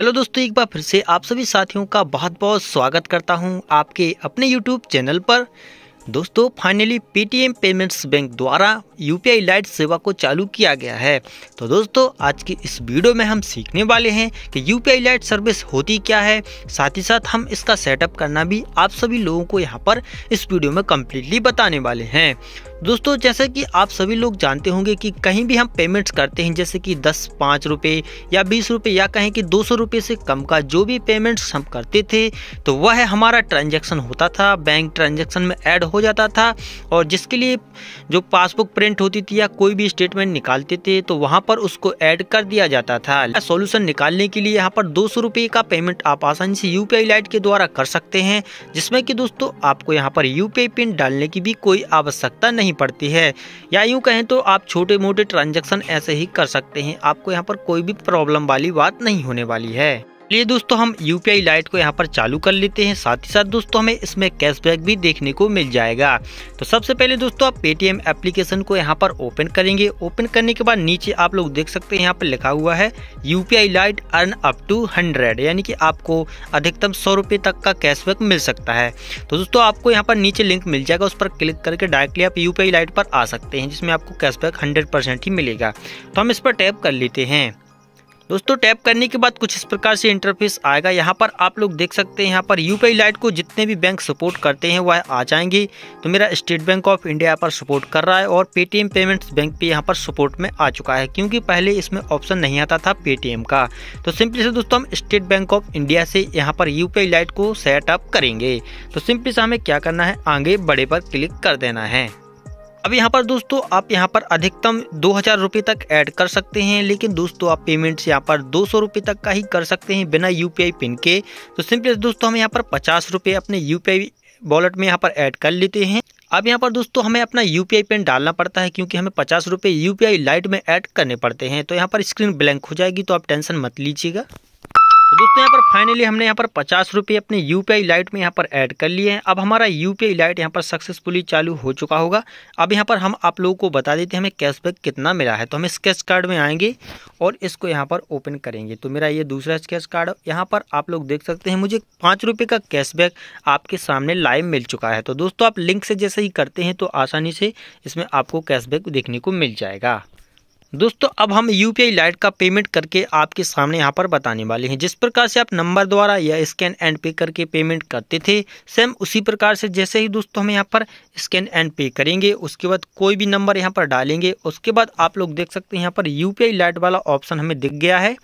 hello दोस्तों एक बार फिर से आप सभी साथियों का बहुत बहुत स्वागत करता हूं आपके अपने यूट्यूब चैनल पर दोस्तों फाइनली पेटीएम पेमेंट्स बैंक द्वारा यूपीआई लाइट सेवा को चालू किया गया है तो दोस्तों आज की इस वीडियो में हम सीखने वाले हैं कि यूपीआई लाइट सर्विस होती क्या है साथ ही साथ हम इसका सेटअप करना भी आप सभी लोगों को यहाँ पर इस वीडियो में कम्प्लीटली बताने वाले हैं दोस्तों जैसे कि आप सभी लोग जानते होंगे कि कहीं भी हम पेमेंट्स करते हैं जैसे कि दस पाँच रुपये या बीस रुपये या कहें कि दो सौ रुपये से कम का जो भी पेमेंट्स हम करते थे तो वह हमारा ट्रांजैक्शन होता था बैंक ट्रांजैक्शन में ऐड हो जाता था और जिसके लिए जो पासबुक प्रिंट होती थी या कोई भी स्टेटमेंट निकालते थे तो वहाँ पर उसको ऐड कर दिया जाता था सॉल्यूशन निकालने के लिए यहाँ पर दो सौ का पेमेंट आप आसानी से यू लाइट के द्वारा कर सकते हैं जिसमें कि दोस्तों आपको यहाँ पर यू पिन डालने की भी कोई आवश्यकता नहीं पड़ती है या यूँ कहें तो आप छोटे मोटे ट्रांजेक्शन ऐसे ही कर सकते हैं आपको यहाँ पर कोई भी प्रॉब्लम वाली बात नहीं होने वाली है लिए दोस्तों हम यू पी लाइट को यहाँ पर चालू कर लेते हैं साथ ही साथ दोस्तों हमें इसमें कैशबैक भी देखने को मिल जाएगा तो सबसे पहले दोस्तों आप पेटीएम एप्लीकेशन को यहाँ पर ओपन करेंगे ओपन करने के बाद नीचे आप लोग देख सकते हैं यहाँ पर लिखा हुआ है U P lite earn up to hundred यानी कि आपको अधिकतम सौ रुपये तक का कैशबैक मिल सकता है तो दोस्तों आपको यहाँ पर नीचे लिंक मिल जाएगा उस पर क्लिक करके डायरेक्टली आप यू लाइट पर आ सकते हैं जिसमें आपको कैशबैक हंड्रेड ही मिलेगा तो हम इस पर टैप कर लेते हैं दोस्तों टैप करने के बाद कुछ इस प्रकार से इंटरफेस आएगा यहाँ पर आप लोग देख सकते हैं यहाँ पर यू लाइट को जितने भी बैंक सपोर्ट करते हैं वह आ जाएंगे तो मेरा स्टेट बैंक ऑफ इंडिया पर सपोर्ट कर रहा है और पेटीएम पेमेंट्स बैंक भी यहाँ पर सपोर्ट में आ चुका है क्योंकि पहले इसमें ऑप्शन नहीं आता था पेटीएम का तो सिंपली से दोस्तों हम स्टेट बैंक ऑफ इंडिया से यहाँ पर यू लाइट को सेटअप करेंगे तो सिंपली से हमें क्या करना है आगे बड़े पर क्लिक कर देना है अब यहाँ पर दोस्तों आप यहाँ पर अधिकतम दो हज़ार रुपये तक ऐड कर सकते हैं लेकिन दोस्तों आप पेमेंट यहाँ पर दो सौ रुपये तक का ही कर सकते हैं बिना यू पिन के तो सिंपली दोस्तों हम यहाँ पर पचास रुपये अपने यू वॉलेट में यहाँ पर ऐड कर लेते हैं अब यहाँ पर दोस्तों हमें अपना यू पिन डालना पड़ता है क्योंकि हमें पचास रुपये यू लाइट में ऐड करने पड़ते हैं तो यहाँ पर स्क्रीन ब्लैंक हो जाएगी तो आप टेंशन मत लीजिएगा तो दोस्तों यहाँ पर फाइनली हमने यहाँ पर पचास रुपये अपने यू पी लाइट में यहाँ पर ऐड कर लिए हैं अब हमारा यू पी लाइट यहाँ पर सक्सेसफुली चालू हो चुका होगा अब यहाँ पर हम आप लोगों को बता देते हैं हमें कैशबैक कितना मिला है तो हम स्केच कार्ड में आएंगे और इसको यहाँ पर ओपन करेंगे तो मेरा ये दूसरा स्केच कार्ड यहाँ पर आप लोग देख सकते हैं मुझे पाँच रुपये का कैशबैक आपके सामने लाइव मिल चुका है तो दोस्तों आप लिंक से जैसे ही करते हैं तो आसानी से इसमें आपको कैशबैक देखने को मिल जाएगा दोस्तों अब हम यू पी लाइट का पेमेंट करके आपके सामने यहाँ पर बताने वाले हैं जिस प्रकार से आप नंबर द्वारा या स्कैन एंड पे करके पेमेंट करते थे सेम उसी प्रकार से जैसे ही दोस्तों हम यहाँ पर स्कैन एंड पे करेंगे उसके बाद कोई भी नंबर यहाँ पर डालेंगे उसके बाद आप लोग देख सकते हैं यहाँ पर यू लाइट वाला ऑप्शन हमें दिख गया है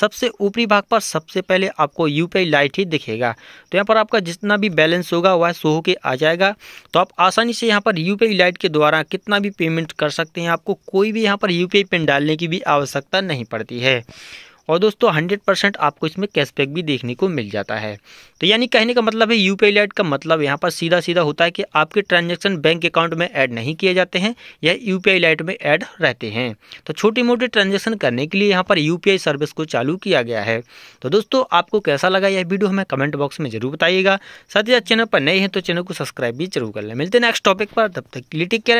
सबसे ऊपरी भाग पर सबसे पहले आपको यू लाइट ही दिखेगा तो यहाँ पर आपका जितना भी बैलेंस होगा वह सो होके आ जाएगा तो आप आसानी से यहाँ पर यू लाइट के द्वारा कितना भी पेमेंट कर सकते हैं आपको कोई भी यहाँ पर यू पिन डालने की भी आवश्यकता नहीं पड़ती है और दोस्तों 100 परसेंट आपको इसमें कैशबैक भी देखने को मिल जाता है तो यानी कहने का मतलब है यू पी लाइट का मतलब यहाँ पर सीधा सीधा होता है कि आपके ट्रांजैक्शन बैंक अकाउंट में ऐड नहीं किए जाते हैं या यू पी लाइट में ऐड रहते हैं तो छोटी मोटी ट्रांजैक्शन करने के लिए यहाँ पर यू सर्विस को चालू किया गया है तो दोस्तों आपको कैसा लगा यह वीडियो हमें कमेंट बॉक्स में जरूर बताइएगा साथ ही साथ चैनल पर नए हैं तो चैनल को सब्सक्राइब भी जरूर कर लें मिलते हैं नेक्स्ट टॉपिक पर तब तक के लिए केयर